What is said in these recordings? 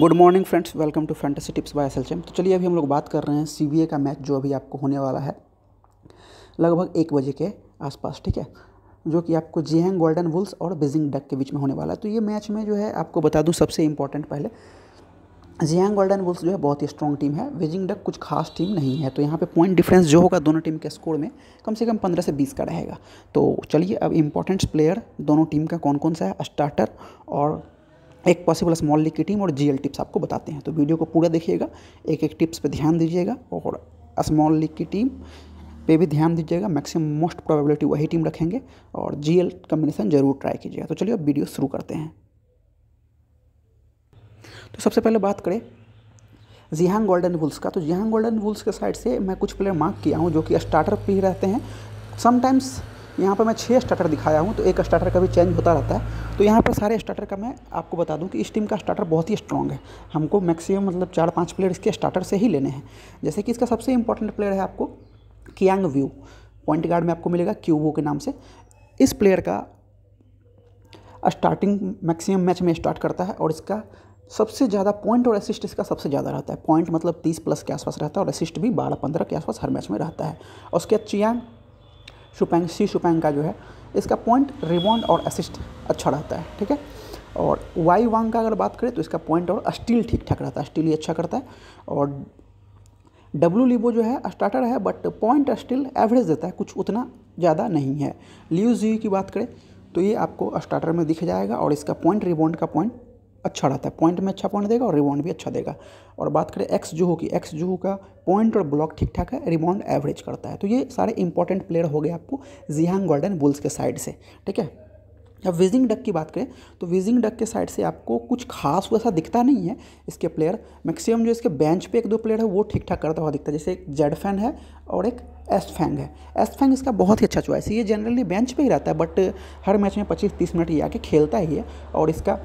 good morning friends welcome to fantasy tips by S तो चलिए अभी हम लोग बात कर रहे हैं सी का मैच जो अभी आपको होने वाला है लगभग एक बजे के आसपास ठीक है जो कि आपको जेहंग गोल्डन वुल्स और बेजिंग डक के बीच में होने वाला है तो ये मैच में जो है आपको बता दूँ सबसे इंपॉर्टेंट पहले जियांग गोल्डन वुल्स जो है बहुत ही स्ट्रॉन्ग टीम है बेजिंग डक कुछ खास टीम नहीं है तो यहाँ पे पॉइंट डिफरेंस जो होगा दोनों टीम के स्कोर में कम से कम पंद्रह से बीस का रहेगा तो चलिए अब इम्पोर्टेंट प्लेयर दोनों टीम का कौन कौन सा है स्टार्टर और एक पॉसिबल स्मॉल लीग की टीम और जीएल टिप्स आपको बताते हैं तो वीडियो को पूरा देखिएगा एक एक टिप्स पे ध्यान दीजिएगा और स्मॉल लीग की टीम पे भी ध्यान दीजिएगा मैक्सिमम मोस्ट प्रोबेबिलिटी वही टीम रखेंगे और जीएल कम्बिनेशन जरूर ट्राई कीजिएगा तो चलिए अब वीडियो शुरू करते हैं तो सबसे पहले बात करें जिहांग गोल्डन वुल्स का तो जिहांग गोल्डन वुल्स के साइड से मैं कुछ प्लेयर मार्क किया हूँ जो कि स्टार्टर भी रहते हैं समटाइम्स यहाँ पर मैं छः स्टार्टर दिखाया हूँ तो एक स्टार्टर का भी चेंज होता रहता है तो यहाँ पर सारे स्टार्टर का मैं आपको बता दूँ कि इस टीम का स्टार्टर बहुत ही स्ट्रॉन्ग है हमको मैक्सिमम मतलब चार पाँच प्लेयर इसके स्टार्टर से ही लेने हैं जैसे कि इसका सबसे इंपॉर्टेंट प्लेयर है आपको कियांग व्यू पॉइंट गार्ड में आपको मिलेगा क्यूबो के नाम से इस प्लेयर का स्टार्टिंग मैक्सिमम मैच में स्टार्ट करता है और इसका सबसे ज़्यादा पॉइंट और असिस्ट इसका सबसे ज़्यादा रहता है पॉइंट मतलब 30 प्लस के आसपास रहता है और असिस्ट भी 12-15 के आसपास हर मैच में रहता है और उसके बाद चियांग शुपैंग सी शुपैंग का जो है इसका पॉइंट रिबॉन्ड और असिस्ट अच्छा रहता है ठीक है और वाई वांग का अगर बात करें तो इसका पॉइंट और स्टील ठीक ठाक रहता है स्टील ही अच्छा करता है और डब्लू लिबो जो है स्टार्टर है बट पॉइंट स्टील एवरेज देता है कुछ उतना ज़्यादा नहीं है लियो जी की बात करें तो ये आपको स्टार्टर में दिख जाएगा और इसका पॉइंट रिबॉन्ड का पॉइंट अच्छा रहता है पॉइंट में अच्छा पॉइंट देगा और रिबाउंड भी अच्छा देगा और बात करें एक्स जूहू की एक्स जूहू का पॉइंट और ब्लॉक ठीक ठाक है रिबाउंड एवरेज करता है तो ये सारे इंपॉर्टेंट प्लेयर हो गए आपको जियांग गोल्डन बुल्स के साइड से ठीक है अब विजिंग डक की बात करें तो विजिंग डक के साइड से आपको कुछ खास वैसा दिखता नहीं है इसके प्लेयर मैक्सिमम जो इसके बेंच पे एक दो प्लेयर है वो ठीक ठाक करता हुआ दिखता है जैसे एक जेड फैन है और एक एस फैंग है एस फैंग इसका बहुत ही अच्छा चॉइस है ये जनरली बेंच पे ही रहता है बट हर मैच में 25-30 मिनट ये आके खेलता ही है और इसका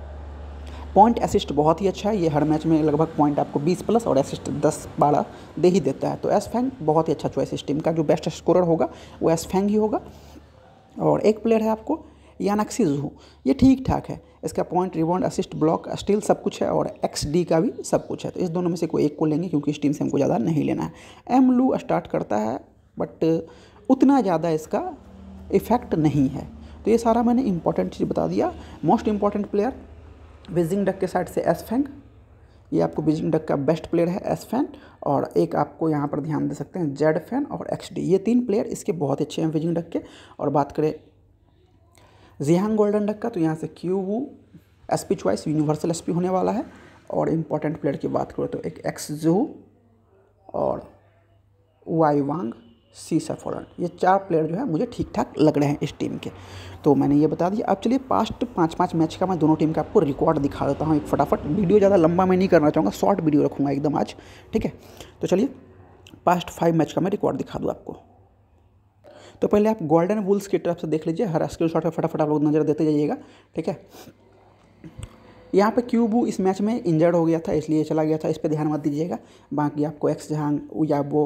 पॉइंट असिस्ट बहुत ही अच्छा है ये हर मैच में लगभग पॉइंट आपको 20 प्लस और असिस्ट 10 बारह दे ही देता है तो एस फैंग बहुत ही अच्छा चॉइस इस टीम का जो बेस्ट स्कोरर होगा वो एस फैंग ही होगा और एक प्लेयर है आपको यानक्सी जू ये ठीक ठाक है इसका point rebound assist block steal सब कुछ है और एक्स डी का भी सब कुछ है तो इस दोनों में से कोई एक को लेंगे क्योंकि इस टीम से हमको ज़्यादा नहीं लेना है एम लू स्टार्ट करता है बट उतना ज़्यादा इसका इफ़ेक्ट नहीं है तो ये सारा मैंने इंपॉर्टेंट चीज़ बता दिया most important player Beijing Duck के साइड से एस फैंग ये आपको बीजिंग डक का बेस्ट प्लेयर है एस फैन और एक आपको यहाँ पर ध्यान दे सकते हैं जेड फैन और एक्स डी ये तीन प्लेयर इसके बहुत अच्छे हैं बीजिंग डक के और बात करें जिहांग गोल्डन डक का तो यहाँ से Q Wu S P choice universal S P होने वाला है और इम्पॉर्टेंट प्लेयर की बात करें तो एक एक्स जू और वाई वांग सी सफोरन ये चार प्लेयर जो है मुझे ठीक ठाक लग रहे हैं इस टीम के तो मैंने ये बता दिया अब चलिए पास्ट पाँच पाँच मैच का मैं दोनों टीम का आपको रिकॉर्ड दिखा देता हूँ एक फटाफट वीडियो ज़्यादा लंबा मैं नहीं करना चाहूँगा शॉर्ट वीडियो रखूँगा एकदम आज ठीक है तो चलिए पास्ट फाइव मैच का मैं रिकॉर्ड दिखा दूँ आपको तो पहले आप गोल्डन वुल्स की तरफ से देख लीजिए हर स्क्रीन शॉट फटाफट आप लोग नज़र देते जाइएगा ठीक है यहाँ पे क्यूबू इस मैच में इंजर्ड हो गया था इसलिए चला गया था इस पर ध्यान मत दीजिएगा बाकी आपको एक्स जहांग या वो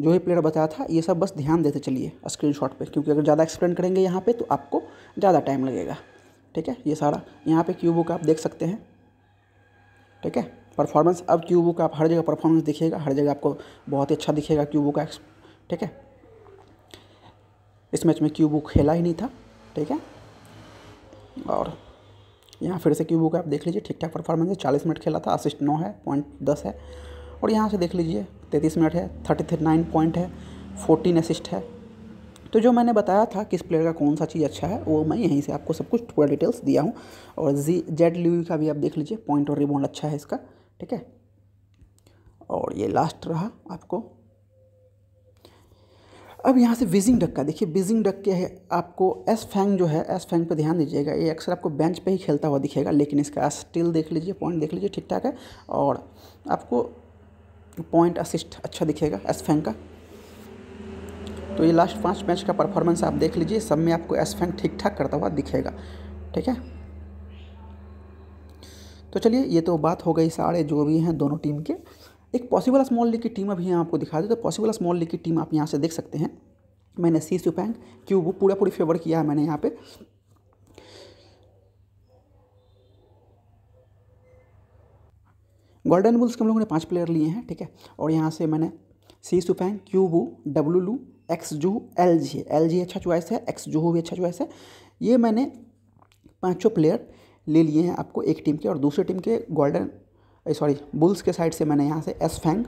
जो भी प्लेयर बताया था ये सब बस ध्यान देते चलिए स्क्रीन शॉट पर क्योंकि अगर ज़्यादा एक्सप्लेन करेंगे यहाँ पर तो आपको ज़्यादा टाइम लगेगा ठीक है ये सारा यहाँ पे क्यूबुक आप देख सकते हैं ठीक है परफॉर्मेंस अब क्यूबो का आप हर जगह परफॉर्मेंस दिखेगा हर जगह आपको बहुत ही अच्छा दिखेगा क्यूबो का ठीक है इस मैच में क्यूबो खेला ही नहीं था ठीक है और यहाँ फिर से क्यूबो का आप देख लीजिए ठीक ठाक परफॉर्मेंस है चालीस मिनट खेला था असिस्ट नौ है पॉइंट दस है और यहाँ से देख लीजिए तैंतीस मिनट है थर्टी थ्री नाइन पॉइंट है फोर्टीन असिस्ट है तो जो मैंने बताया था किस प्लेयर का कौन सा चीज़ अच्छा है वो मैं यहीं से आपको सब कुछ पूरा डिटेल्स दिया हूँ और जी जेड ल्यू का भी आप देख लीजिए पॉइंट और रिबाउंड अच्छा है इसका ठीक है और ये लास्ट रहा आपको अब यहाँ से विजिंग डक का देखिए विजिंग डक के है आपको एस फैंग जो है एस फैंग पर ध्यान दीजिएगा ये अक्सर आपको बेंच पे ही खेलता हुआ दिखेगा लेकिन इसका स्टिल देख लीजिए पॉइंट देख लीजिए ठीक ठाक है और आपको पॉइंट असिस्ट अच्छा दिखेगा एस फैंक का तो ये लास्ट पाँच मैच का परफॉर्मेंस आप देख लीजिए सब में आपको एस फैंक ठीक ठाक करता हुआ दिखेगा ठीक है तो चलिए ये तो बात हो गई सारे जो भी हैं दोनों टीम के एक पॉसिबल स्मॉल लीग की टीम अभी यहाँ आपको दिखा दी तो पॉसिबल स्मॉल लीग की टीम आप यहाँ से देख सकते हैं मैंने सी सुपैंग वो पूरा पूरी फेवर किया है मैंने यहाँ पे गोल्डन बुल्स के हम लोगों ने पाँच प्लेयर लिए हैं ठीक है और यहाँ से मैंने C Sufang Q Wu W Lu X Ju L G L G अच्छा चॉइस है एक्स जूहू भी अच्छा चॉइस है ये मैंने पाँचों प्लेयर ले लिए हैं आपको एक टीम के और दूसरे टीम के गोल्डन सॉरी बुल्स के साइड से मैंने यहाँ से एस फैंग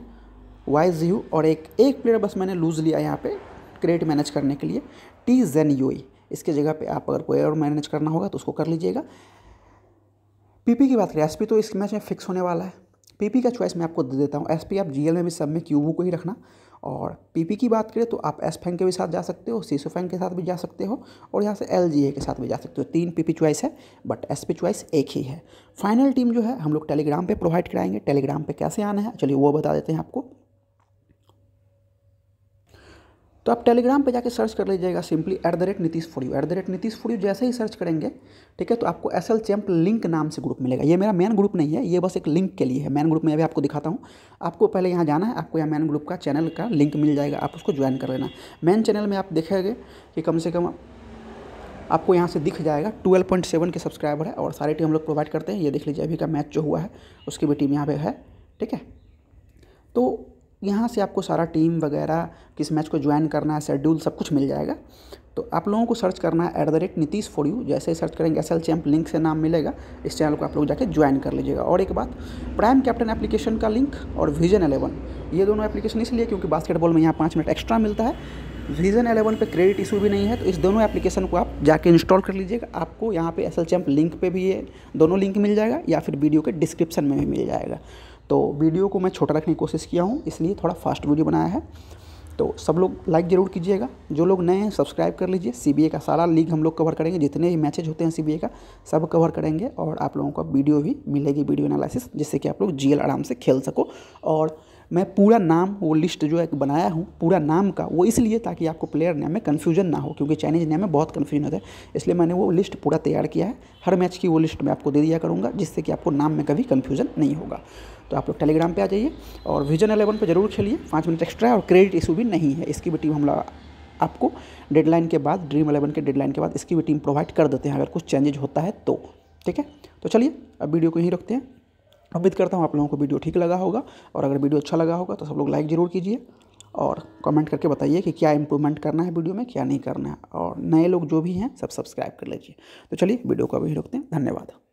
वाई जी और एक एक प्लेयर बस मैंने लूज़ लिया यहाँ पे क्रेडिट मैनेज करने के लिए टी जेन ई इसके जगह पे आप अगर कोई और मैनेज करना होगा तो उसको कर लीजिएगा पीपी की बात करें एसपी तो इस मैच में फिक्स होने वाला है पीपी का चॉइस मैं आपको दे देता हूँ एसपी आप जीएल में भी सब में क्यूबू को ही रखना और पीपी की बात करें तो आप एस फैंग के भी साथ जा सकते हो सीसो फैंग के साथ भी जा सकते हो और यहाँ से एल के साथ भी जा सकते हो तीन पीपी चॉइस है बट एस पी चॉइस एक ही है फाइनल टीम जो है हम लोग टेलीग्राम पे प्रोवाइड कराएंगे टेलीग्राम पे कैसे आना है चलिए वो बता देते हैं आपको तो आप टेलीग्राम पे जाके सर्च कर लीजिएगा simply at the rate Nitish for you at the rate Nitish for you जैसे ही सर्च करेंगे ठीक है तो आपको एस एल चैम्प लिंक नाम से ग्रुप मिलेगा ये मेरा मेन ग्रुप नहीं है ये बस एक लिंक के लिए है मेन ग्रुप में अभी आपको दिखाता हूँ आपको पहले यहाँ जाना है आपको यहाँ मेन ग्रुप का चैनल का लिंक मिल जाएगा आप उसको ज्वाइन कर लेना मेन चैनल में आप देखेंगे कि कम से कम आपको यहाँ से दिख जाएगा 12.7 के सब्सक्राइबर है और सारी टीम हम लोग प्रोवाइड करते हैं ये देख लीजिए अभी का मैच जो हुआ है उसकी भी टीम यहाँ पे है ठीक है तो यहाँ से आपको सारा टीम वगैरह किस मैच को ज्वाइन करना है शेड्यूल सब कुछ मिल जाएगा तो आप लोगों को सर्च करना है at the rate Nitish for you जैसे ही सर्च करेंगे एस एल चैम्प लिंक से नाम मिलेगा इस चैनल को आप लोग जाके ज्वाइन कर लीजिएगा और एक बात प्राइम कैप्टन एप्लीकेशन का लिंक और विजन एलेवन ये दोनों एप्लीकेशन इसलिए क्योंकि बास्केटबॉल में यहाँ पाँच मिनट एक्स्ट्रा मिलता है विजन एलेवन पे क्रेडिट इशू भी नहीं है तो इस दोनों एप्लीकेशन को आप जाके इंस्टॉल कर लीजिएगा आपको यहाँ पे एस एल चैम्प लिंक पे भी ये दोनों लिंक मिल जाएगा या फिर वीडियो के डिस्क्रिप्शन में भी मिल जाएगा तो वीडियो को मैं छोटा रखने की कोशिश किया हूँ इसलिए थोड़ा फास्ट वीडियो बनाया है तो सब लोग लाइक ज़रूर कीजिएगा जो लोग नए हैं सब्सक्राइब कर लीजिए सी का सारा लीग हम लोग कवर करेंगे जितने भी मैचेज होते हैं सी का सब कवर करेंगे और आप लोगों का वीडियो भी मिलेगी वीडियो एनालिसिस जिससे कि आप लोग जी आराम से खेल सको और मैं पूरा नाम वो लिस्ट जो है बनाया हूँ पूरा नाम का वो इसलिए ताकि आपको प्लेयर नेम में कन्फ्यूजन ना हो क्योंकि चाइनीज़ नेम में बहुत कन्फ्यूजन होता है इसलिए मैंने वो लिस्ट पूरा तैयार किया है हर मैच की वो लिस्ट मैं आपको दे दिया करूँगा जिससे कि आपको नाम में कभी कन्फ्यूजन नहीं होगा तो आप लोग टेलीग्राम पर आ जाइए और विजन एलेवन पर जरूर खेलिए पाँच मिनट एक्स्ट्रा है और क्रेडिट इशू भी नहीं है इसकी भी टीम हम आपको डेडलाइन के बाद ड्रीम एलेवन के डेडलाइन के बाद इसकी भी टीम प्रोवाइड कर देते हैं अगर कुछ चेंजेज होता है तो ठीक है तो चलिए अब वीडियो को यहीं रखते हैं उम्मीद करता हूँ आप लोगों को वीडियो ठीक लगा होगा और अगर वीडियो अच्छा लगा होगा तो सब लोग लाइक ज़रूर कीजिए और कमेंट करके बताइए कि क्या इम्प्रूवमेंट करना है वीडियो में क्या नहीं करना है और नए लोग जो भी हैं सब सब्सक्राइब कर लीजिए तो चलिए वीडियो को अभी रोकते हैं धन्यवाद